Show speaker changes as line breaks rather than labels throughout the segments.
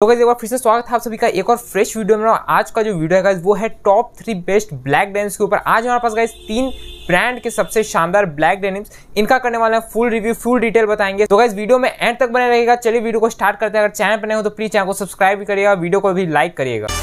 तो गाइज एक बार फिर से स्वागत है आप सभी का एक और फ्रेश वीडियो में आज का जो वीडियो है वो है top three best black denims के ऊपर आज हमारे पास गाइज तीन ब्रांड के सबसे शानदार ब्लैक डेनिम्स इनका करने वाले हैं फुल रिव्यू फुल डिटेल बताएंगे तो गाइज वीडियो में एंड तक बने रहेगा चलिए वीडियो को स्टार्ट करते हैं अगर चैनल पर नहीं हो तो प्लीज चैनल को सब्सक्राइब भी करिएगा वीडियो को भी लाइक करिएगा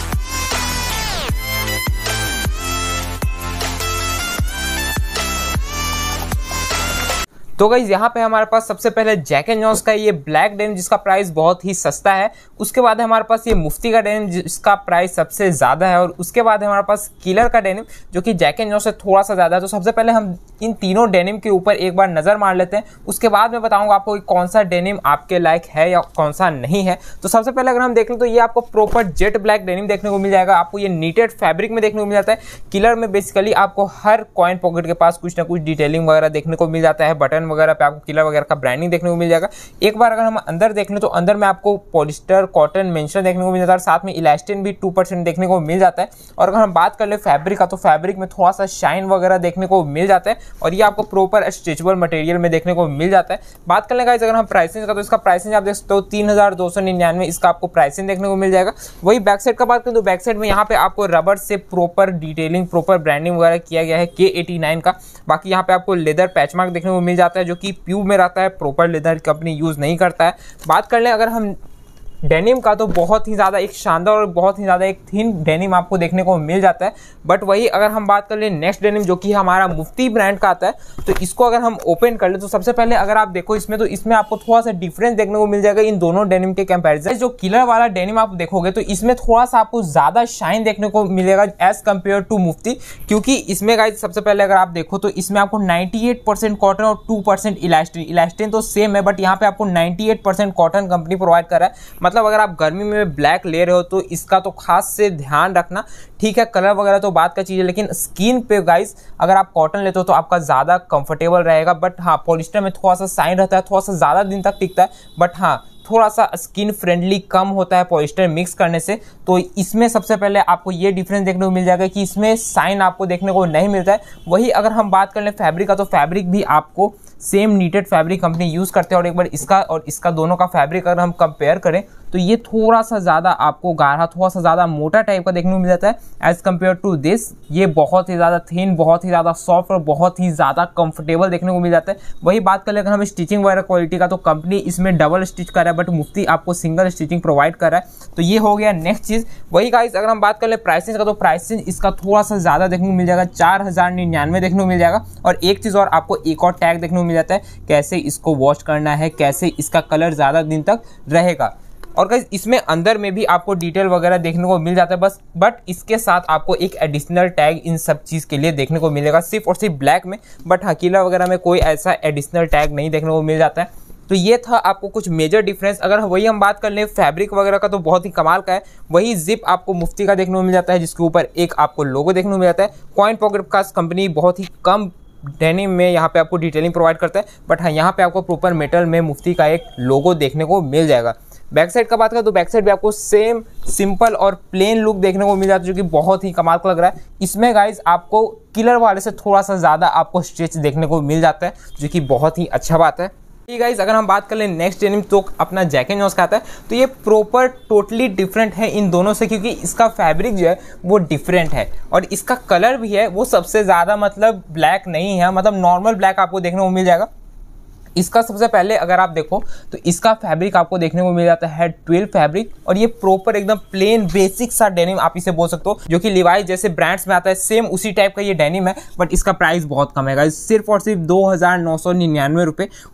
तो गई यहाँ पे हमारे पास सबसे पहले जैक एंड जॉन्स का ये ब्लैक डेनिम जिसका प्राइस बहुत ही सस्ता है उसके बाद हमारे पास ये मुफ्ती का डेनिम जिसका प्राइस सबसे ज़्यादा है और उसके बाद हमारे पास किलर का डेनिम जो कि जैक एंड जॉन्स से थोड़ा सा ज़्यादा है तो सबसे पहले हम इन तीनों डेनिम के ऊपर एक बार नज़र मार लेते हैं उसके बाद मैं बताऊँगा आपको कौन सा डेनिम आपके लायक है या कौन सा नहीं है तो सबसे पहले अगर हम देख लें तो ये आपको प्रॉपर जेट ब्लैक डेनिम देखने को मिल जाएगा आपको ये नीटेड फैब्रिक में देखने को मिल जाता है किलर में बेसिकली आपको हर कॉइन पॉकेट के पास कुछ ना कुछ डिटेलिंग वगैरह देखने को मिल जाता है बटन पैटर्न वगैरह पे आपको किला वगैरह का ब्रांडिंग देखने को मिल जाएगा एक बार अगर हम अंदर देख लें तो अंदर में आपको पॉलिस्टर कॉटन मेंशन देखने को मिल जाता है साथ में इलास्टिन भी टू परसेंट देखने को मिल जाता है और अगर हम बात कर ले फैब्रिक का तो फैब्रिक में थोड़ा सा शाइन वगैरह देखने को मिल जाता है और ये आपको प्रॉपर स्ट्रेचबल मटेरियल में देखने को मिल जाता है बात कर लेगा अगर हम प्राइसिंग का तो इसका प्राइसिंग आप देख सकते हो तीन हज़ार दो सौ निन्यानवे इसका आपको प्राइसिंग देखने को मिल जाएगा वही बैक साइड का बात करें तो बैक साइड में यहाँ पे आपको रबर से प्रॉपर डिटेलिंग प्रॉपर ब्रांडिंग वगैरह किया गया है के एटी नाइन का बाकी यहाँ पे आपको लेदर पैचमार्क देखने को मिल जाता है आता है जो कि प्यू में रहता है प्रॉपर लेदर कंपनी यूज़ नहीं करता है बात कर लें अगर हम डेनिम का तो बहुत ही ज़्यादा एक शानदार और बहुत ही ज़्यादा एक थिन डेनिम आपको देखने को मिल जाता है बट वही अगर हम बात कर लें नेक्स्ट डेनिम जो कि हमारा मुफ्ती ब्रांड का आता है तो इसको अगर हम ओपन कर ले तो सबसे पहले अगर आप देखो इसमें तो इसमें आपको थोड़ा सा डिफरेंस देखने को मिल जाएगा इन दोनों डेनिम के कंपेरिजन जो किलर वाला डेनिम आप देखोगे तो इसमें थोड़ा सा आपको ज़्यादा शाइन देखने को मिलेगा एज कम्पेयर टू मुफ्ती क्योंकि इसमें गाइज सबसे पहले अगर आप देखो तो इसमें आपको नाइन्टी कॉटन और टू परसेंट इलास्टिन इलास्टिन तो सेम है बट यहाँ पर आपको नाइन्टी कॉटन कंपनी प्रोवाइड कर रहा है मतलब मतलब अगर आप गर्मी में ब्लैक ले रहे हो तो इसका तो खास से ध्यान रखना ठीक है कलर वगैरह तो बात का चीज़ है लेकिन स्किन पे गाइस अगर आप कॉटन लेते हो तो आपका ज़्यादा कंफर्टेबल रहेगा बट हाँ पॉलिस्टर में थोड़ा सा साइन रहता है थोड़ा सा ज़्यादा दिन तक टिकता है बट हाँ थोड़ा सा स्किन फ्रेंडली कम होता है पॉलिस्टर मिक्स करने से तो इसमें सबसे पहले आपको ये डिफरेंस देखने को मिल जाएगा कि इसमें साइन आपको देखने को नहीं मिलता है वही अगर हम बात कर लें फैब्रिक का तो फैब्रिक भी आपको same knitted fabric company use करते हैं और एक बार इसका और इसका दोनों का फैब्रिक अगर हम कंपेयर करें तो ये थोड़ा सा ज़्यादा आपको गाढ़ा थोड़ा सा ज़्यादा मोटा टाइप का देखने को मिल जाता है एज़ कम्पेयर टू दिस ये बहुत ही ज़्यादा थिन बहुत ही ज़्यादा सॉफ्ट और बहुत ही ज़्यादा कंफर्टेबल देखने को मिल जाता है वही बात कर ले अगर हम स्टिचिंग वगैरह क्वालिटी का तो कंपनी इसमें डबल स्टिच कर रहा है बट मुफ्ती आपको सिंगल स्टिचिंग प्रोवाइड कर रहा है तो ये हो गया नेक्स्ट चीज़ वही का अगर हम बात कर ले प्राइसिंग का तो प्राइसिंग इसका थोड़ा सा ज़्यादा देखने को मिल जाएगा चार हज़ार निन्यानवे देखने को मिल जाएगा और एक चीज़ और आपको एक और टैग देखने को मिल जाता है कैसे इसको वॉश करना है कैसे इसका कलर ज़्यादा दिन तक रहेगा और गाइज इसमें अंदर में भी आपको डिटेल वगैरह देखने को मिल जाता है बस बट इसके साथ आपको एक एडिशनल टैग इन सब चीज़ के लिए देखने को मिलेगा सिर्फ और सिर्फ ब्लैक में बट हकीला हाँ, वगैरह में कोई ऐसा एडिशनल टैग नहीं देखने को मिल जाता है तो ये था आपको कुछ मेजर डिफरेंस अगर वही हम बात कर लें फैब्रिक वगैरह का तो बहुत ही कमाल का है वही जिप आपको मुफ्ती का देखने को मिल जाता है जिसके ऊपर एक आपको लोगो देखने को मिल जाता है कॉइन पॉकेट का कंपनी बहुत ही कम डेनिम में यहाँ पे आपको डिटेलिंग प्रोवाइड करता है बट हाँ यहाँ पे आपको प्रॉपर मेटल में मुफ्ती का एक लोगो देखने को मिल जाएगा बैक साइड का बात करें तो बैक साइड भी आपको सेम सिंपल और प्लेन लुक देखने को मिल जाता है जो कि बहुत ही कमाल का लग रहा है इसमें गाइज आपको किलर वाले से थोड़ा सा ज़्यादा आपको स्ट्रेच देखने को मिल जाता है जो कि बहुत ही अच्छा बात है ठीक गाइज अगर हम बात कर लें नेक्स्ट डेनिम तो अपना जैकेट जॉन्स का आता है तो ये प्रॉपर टोटली डिफरेंट है इन दोनों से क्योंकि इसका फैब्रिक जो है वो डिफरेंट है और इसका कलर भी है वो सबसे ज़्यादा मतलब ब्लैक नहीं है मतलब नॉर्मल ब्लैक आपको देखने को मिल जाएगा इसका सबसे पहले अगर आप देखो तो इसका फैब्रिक आपको देखने को मिल जाता है ट्वेल्व फैब्रिक और ये प्रॉपर एकदम प्लेन बेसिक सा डेनिम आप इसे बोल सकते हो जो कि लिवाई जैसे ब्रांड्स में आता है सेम उसी टाइप का ये डेनिम है बट इसका प्राइस बहुत कम है सिर्फ और सिर्फ दो हज़ार नौ सौ निन्यानवे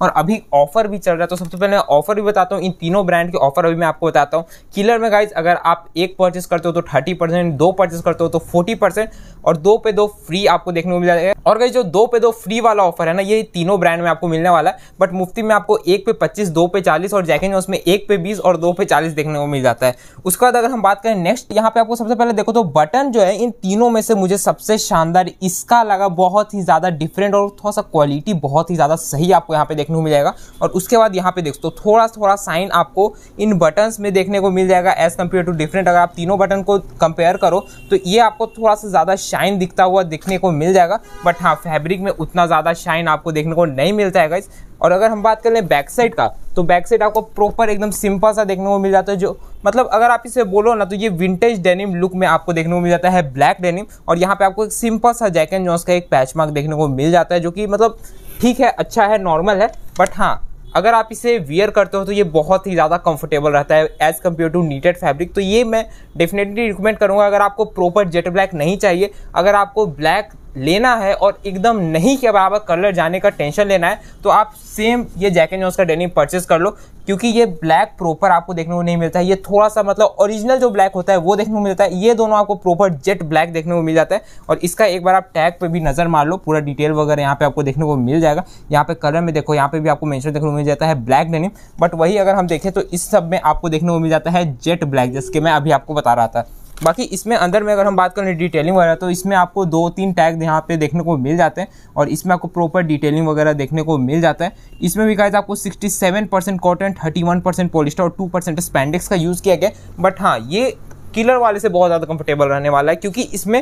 और अभी ऑफर भी चल रहा है तो सबसे पहले ऑफर भी बताता हूँ इन तीनों ब्रांड के ऑफर अभी मैं आपको बताता हूँ किलर में गाइज अगर आप एक परचेस करते हो तो थर्टी परसेंट दो परचेस करते हो तो फोर्टी परसेंट और दो पे दो फ्री आपको देखने को मिल जाएगा और गई जो दो पे दो फ्री वाला ऑफर है ना ये तीनों ब्रांड में आपको मिलने वाला है बट मुफ्ती में आपको एक पे पच्चीस दो पे चालीस और जैकेंज उसमें एक पे बीस और दो पे चालीस देखने को मिल जाता है उसके बाद अगर हम बात करें नेक्स्ट यहाँ पे आपको सबसे पहले देखो तो बटन जो है इन तीनों में से मुझे सबसे शानदार इसका लगा बहुत ही ज़्यादा डिफरेंट और थोड़ा सा क्वालिटी बहुत ही ज़्यादा सही आपको यहाँ पे देखने को मिल जाएगा और उसके बाद यहाँ पे देखो तो थोड़ा थोड़ा साइन आपको इन बटन्स में देखने को मिल जाएगा एज कम्पेयर टू डिफरेंट अगर आप तीनों बटन को कंपेयर करो तो ये आपको थोड़ा सा ज़्यादा शाइन दिखता हुआ देखने को मिल जाएगा बट बट हाँ फैब्रिक में उतना ज़्यादा शाइन आपको देखने को नहीं मिलता है गाइज और अगर हम बात कर लें बैक साइड का तो बैक साइड आपको प्रॉपर एकदम सिंपल सा देखने को मिल जाता है जो मतलब अगर आप इसे बोलो ना तो ये विंटेज डेनिम लुक में आपको देखने को मिल जाता है ब्लैक डेनिम और यहाँ पे आपको एक सिंपल सा जैक एंड जॉन्स का एक पैच मार्क देखने को मिल जाता है जो कि मतलब ठीक है अच्छा है नॉर्मल है बट हाँ अगर आप इसे वियर करते हो तो ये बहुत ही ज़्यादा कंफर्टेबल रहता है as compared to knitted fabric तो ये मैं डेफिनेटली रिकमेंड करूँगा अगर आपको प्रॉपर जेट ब्लैक नहीं चाहिए अगर आपको ब्लैक लेना है और एकदम नहीं के बराबर कलर जाने का टेंशन लेना है तो आप सेम ये जैकेट जोन्स का डेनिम परचेज कर लो क्योंकि ये ब्लैक प्रॉपर आपको देखने को नहीं मिलता है ये थोड़ा सा मतलब ओरिजिनल जो ब्लैक होता है वो देखने को मिलता है ये दोनों आपको प्रॉपर जेट ब्लैक देखने को मिल जाता है और इसका एक बार आप टैग पर भी नज़र मार लो पूरा डिटेल वगैरह यहाँ पे आपको देखने को मिल जाएगा यहाँ पे कलर में देखो यहाँ पे भी आपको मैं देखने को मिल जाता है ब्लैक डेनिम बट वही अगर हम देखें तो इस सब में आपको देखने को मिल जाता है जेट ब्लैक जिसके मैं अभी आपको बता रहा था बाकी इसमें अंदर में अगर हम बात करें डिटेलिंग वगैरह तो इसमें आपको दो तीन टैग यहाँ पे देखने को मिल जाते हैं और इसमें आपको प्रॉपर डिटेलिंग वगैरह देखने को मिल जाता है इसमें भी गाइज आपको 67 परसेंट कॉटन 31 परसेंट पॉलिस्टर और 2 परसेंट स्पैंडिक्स का यूज़ किया गया बट हाँ ये किलर वाले से बहुत ज़्यादा कंफर्टेबल रहने वाला है क्योंकि इसमें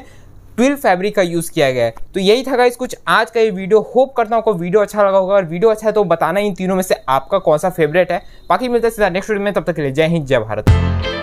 ट्विल फैब्रिक का यूज़ किया गया है तो यही था इस कुछ आज का ये वीडियो होप करता हूँ आपको वीडियो अच्छा लगा होगा और वीडियो अच्छा है तो बताना इन तीनों में से आपका कौन सा फेवरेट है बाकी मिलता है सीधा नेक्स्ट वीडियो में तब तक के लिए जय हिंद जय भारत